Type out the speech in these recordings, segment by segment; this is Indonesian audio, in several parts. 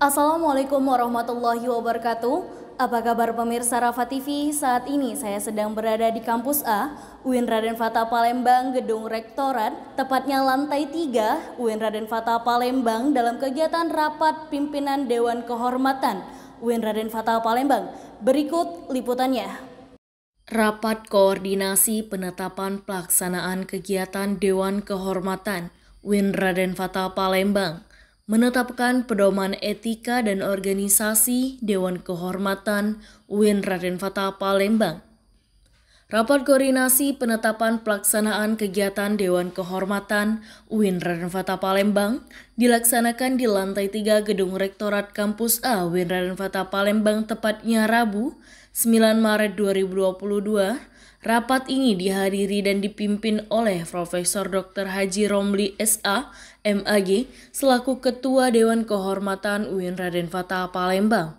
Assalamualaikum warahmatullahi wabarakatuh. Apa kabar pemirsa Rafa TV? Saat ini saya sedang berada di kampus A, UIN Raden Fata Palembang, Gedung Rektorat, tepatnya lantai 3, UIN Raden Fata Palembang dalam kegiatan rapat pimpinan Dewan Kehormatan UIN Raden Fata Palembang. Berikut liputannya. Rapat Koordinasi Penetapan Pelaksanaan Kegiatan Dewan Kehormatan UIN Raden Fata Palembang menetapkan pedoman etika dan organisasi Dewan Kehormatan UIN Raden Fata Palembang. Rapat koordinasi penetapan pelaksanaan kegiatan Dewan Kehormatan UIN Raden Fata Palembang dilaksanakan di lantai 3 Gedung Rektorat Kampus A UIN Raden Fata Palembang tepatnya Rabu 9 Maret 2022 Rapat ini dihadiri dan dipimpin oleh Profesor Dr. Haji Romli SA, MAG, selaku Ketua Dewan Kehormatan UIN Raden Fatah Palembang.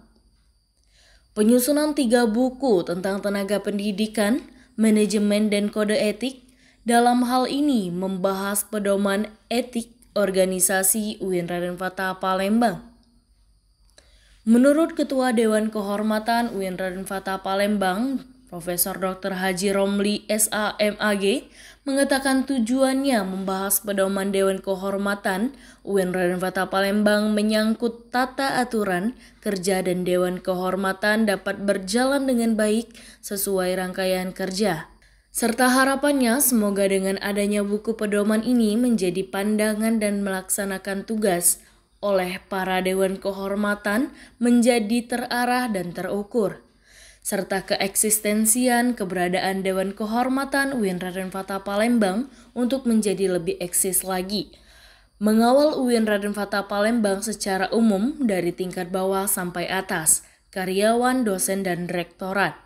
Penyusunan tiga buku tentang tenaga pendidikan, manajemen, dan kode etik dalam hal ini membahas pedoman etik organisasi UIN Raden Fatah Palembang. Menurut Ketua Dewan Kehormatan UIN Raden Fatah Palembang, Profesor Dr. Haji Romli SAMAG mengatakan tujuannya membahas pedoman Dewan Kehormatan UIN Raden Fata Palembang menyangkut tata aturan kerja dan Dewan Kehormatan dapat berjalan dengan baik sesuai rangkaian kerja. Serta harapannya semoga dengan adanya buku pedoman ini menjadi pandangan dan melaksanakan tugas oleh para Dewan Kehormatan menjadi terarah dan terukur serta keeksistensian keberadaan Dewan Kehormatan UIN Raden Fata Palembang untuk menjadi lebih eksis lagi. Mengawal UIN Raden Fata Palembang secara umum dari tingkat bawah sampai atas, karyawan, dosen, dan rektorat.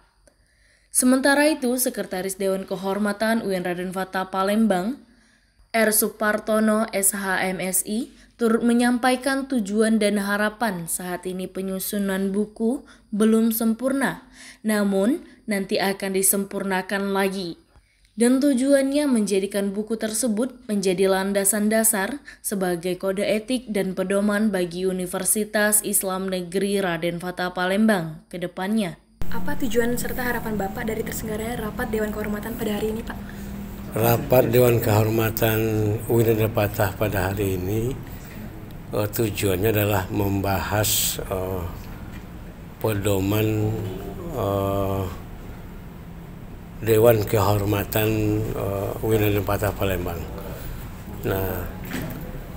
Sementara itu, Sekretaris Dewan Kehormatan UIN Raden Fata Palembang, R. Supartono, SHMSI, turut menyampaikan tujuan dan harapan saat ini penyusunan buku belum sempurna, namun nanti akan disempurnakan lagi. Dan tujuannya menjadikan buku tersebut menjadi landasan dasar sebagai kode etik dan pedoman bagi Universitas Islam Negeri Raden Fatah Palembang ke depannya. Apa tujuan serta harapan Bapak dari tersenggaranya rapat Dewan Kehormatan pada hari ini, Pak? Rapat Dewan Kehormatan UIN Patah pada hari ini uh, tujuannya adalah membahas uh, pedoman uh, Dewan Kehormatan uh, Wilayah Patah Palembang. Nah,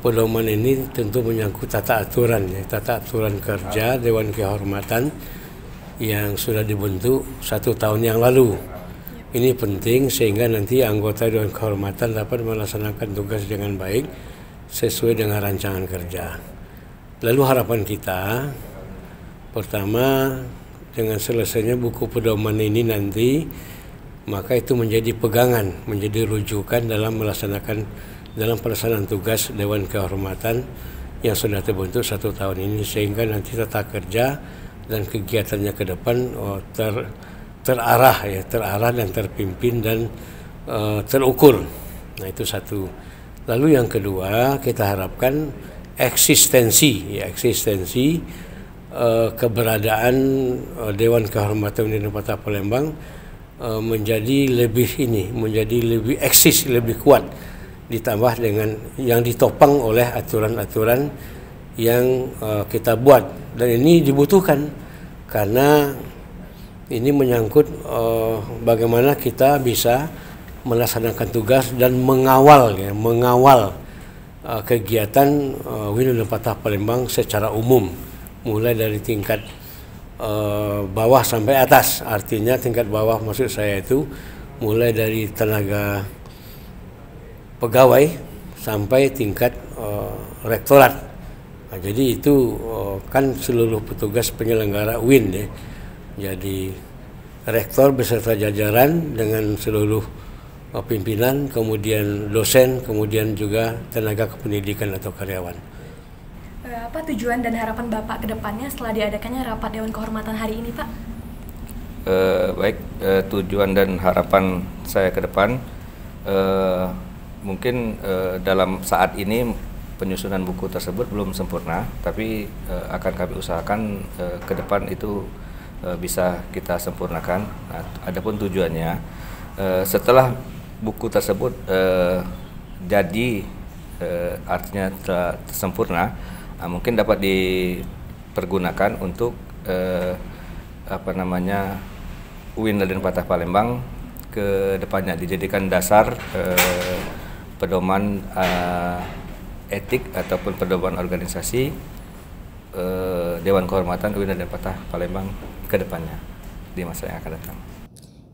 pedoman ini tentu menyangkut tata aturan ya, tata aturan kerja Dewan Kehormatan yang sudah dibentuk satu tahun yang lalu. Ini penting sehingga nanti anggota Dewan Kehormatan dapat melaksanakan tugas dengan baik sesuai dengan rancangan kerja. Lalu harapan kita pertama dengan selesainya buku pedoman ini nanti maka itu menjadi pegangan, menjadi rujukan dalam melaksanakan dalam pelaksanaan tugas Dewan Kehormatan yang sudah terbentuk satu tahun ini sehingga nanti tata kerja dan kegiatannya ke depan oh, ter terarah ya terarah dan terpimpin dan uh, terukur nah itu satu Lalu yang kedua kita harapkan eksistensi, ya, eksistensi eh, keberadaan eh, Dewan Kehormatan Unit Kota Palembang eh, menjadi lebih ini, menjadi lebih eksis, lebih kuat ditambah dengan yang ditopang oleh aturan-aturan yang uh, kita buat dan ini dibutuhkan karena ini menyangkut uh, bagaimana kita bisa melaksanakan tugas dan mengawal ya, mengawal uh, kegiatan uh, dan Patah Palembang secara umum mulai dari tingkat uh, bawah sampai atas. Artinya tingkat bawah maksud saya itu mulai dari tenaga pegawai sampai tingkat uh, rektorat. Nah, jadi itu uh, kan seluruh petugas penyelenggara Win ya. Jadi rektor beserta jajaran dengan seluruh pimpinan, kemudian dosen, kemudian juga tenaga kependidikan atau karyawan. Eh, apa tujuan dan harapan Bapak ke depannya setelah diadakannya rapat Dewan Kehormatan hari ini, Pak? E, baik, e, tujuan dan harapan saya ke depan e, mungkin dalam saat ini penyusunan buku tersebut belum sempurna, tapi akan kami usahakan ke depan itu bisa kita sempurnakan. Nah, adapun tujuannya setelah buku tersebut uh, jadi uh, artinya sempurna uh, ah, mungkin dapat dipergunakan untuk uh, apa namanya UIN Laden Patah Palembang ke depannya dijadikan dasar uh, pedoman uh, etik ataupun pedoman organisasi uh, Dewan Kehormatan UIN Laden Patah Palembang ke depannya di masa yang akan datang.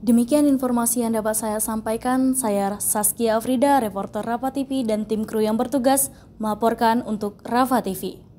Demikian informasi yang dapat saya sampaikan. Saya Saskia Afrida, reporter Rafa TV dan tim kru yang bertugas melaporkan untuk Rafa TV.